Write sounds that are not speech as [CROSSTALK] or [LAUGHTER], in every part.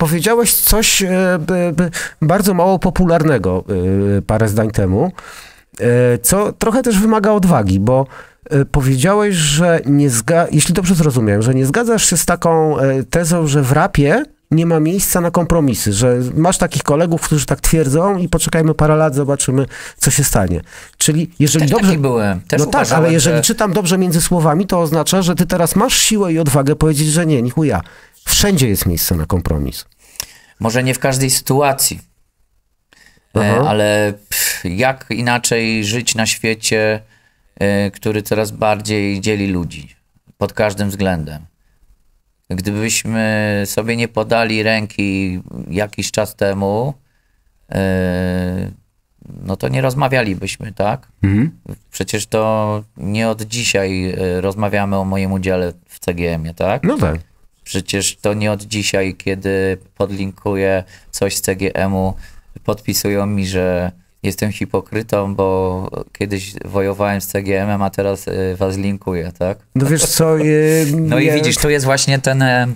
powiedziałeś coś e, bardzo mało popularnego e, parę zdań temu, e, co trochę też wymaga odwagi, bo powiedziałeś, że nie zga- jeśli dobrze zrozumiałem, że nie zgadzasz się z taką tezą, że w rapie nie ma miejsca na kompromisy, że masz takich kolegów, którzy tak twierdzą i poczekajmy parę lat, zobaczymy, co się stanie. Czyli jeżeli też dobrze... były. Też no tak, ale jeżeli że... czytam dobrze między słowami, to oznacza, że ty teraz masz siłę i odwagę powiedzieć, że nie, nichuja. ja Wszędzie jest miejsce na kompromis. Może nie w każdej sytuacji, e, Aha. ale jak inaczej żyć na świecie, e, który coraz bardziej dzieli ludzi pod każdym względem. Gdybyśmy sobie nie podali ręki jakiś czas temu, e, no to nie rozmawialibyśmy, tak? Mhm. Przecież to nie od dzisiaj rozmawiamy o moim udziale w CGM-ie, tak? No tak. Przecież to nie od dzisiaj, kiedy podlinkuję coś z CGM-u, podpisują mi, że jestem hipokrytą, bo kiedyś wojowałem z CGM-em, a teraz y, was linkuję, tak? No wiesz co... [LAUGHS] Je... no i widzisz, tu jest właśnie ten, e,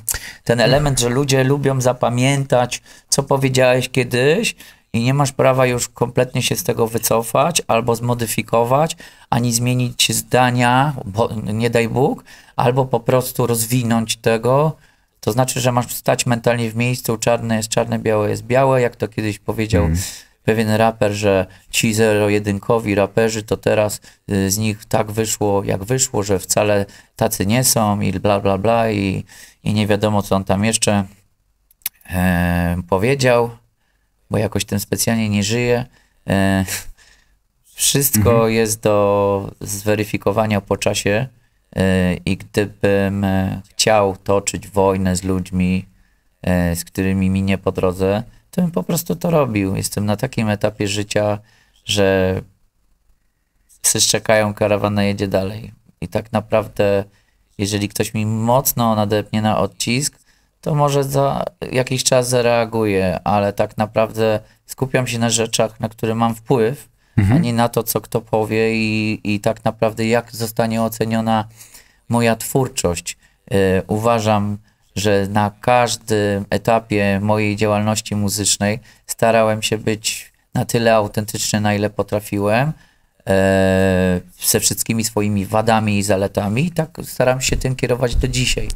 ten element, że ludzie lubią zapamiętać, co powiedziałeś kiedyś i nie masz prawa już kompletnie się z tego wycofać albo zmodyfikować, ani zmienić zdania, bo nie daj Bóg, albo po prostu rozwinąć tego. To znaczy, że masz stać mentalnie w miejscu, czarne jest czarne, białe jest białe, jak to kiedyś powiedział mm. pewien raper, że ci zero-jedynkowi raperzy, to teraz y, z nich tak wyszło, jak wyszło, że wcale tacy nie są i bla, bla, bla i, i nie wiadomo, co on tam jeszcze e, powiedział bo jakoś tym specjalnie nie żyję. E, wszystko mhm. jest do zweryfikowania po czasie e, i gdybym chciał toczyć wojnę z ludźmi, e, z którymi mi nie po drodze, to bym po prostu to robił. Jestem na takim etapie życia, że psy szczekają, karawana jedzie dalej. I tak naprawdę, jeżeli ktoś mi mocno nadepnie na odcisk, to może za jakiś czas zareaguję, ale tak naprawdę skupiam się na rzeczach, na które mam wpływ, mhm. a nie na to, co kto powie i, i tak naprawdę jak zostanie oceniona moja twórczość. Yy, uważam, że na każdym etapie mojej działalności muzycznej starałem się być na tyle autentyczny, na ile potrafiłem, e, ze wszystkimi swoimi wadami i zaletami. I tak staram się tym kierować do dzisiaj.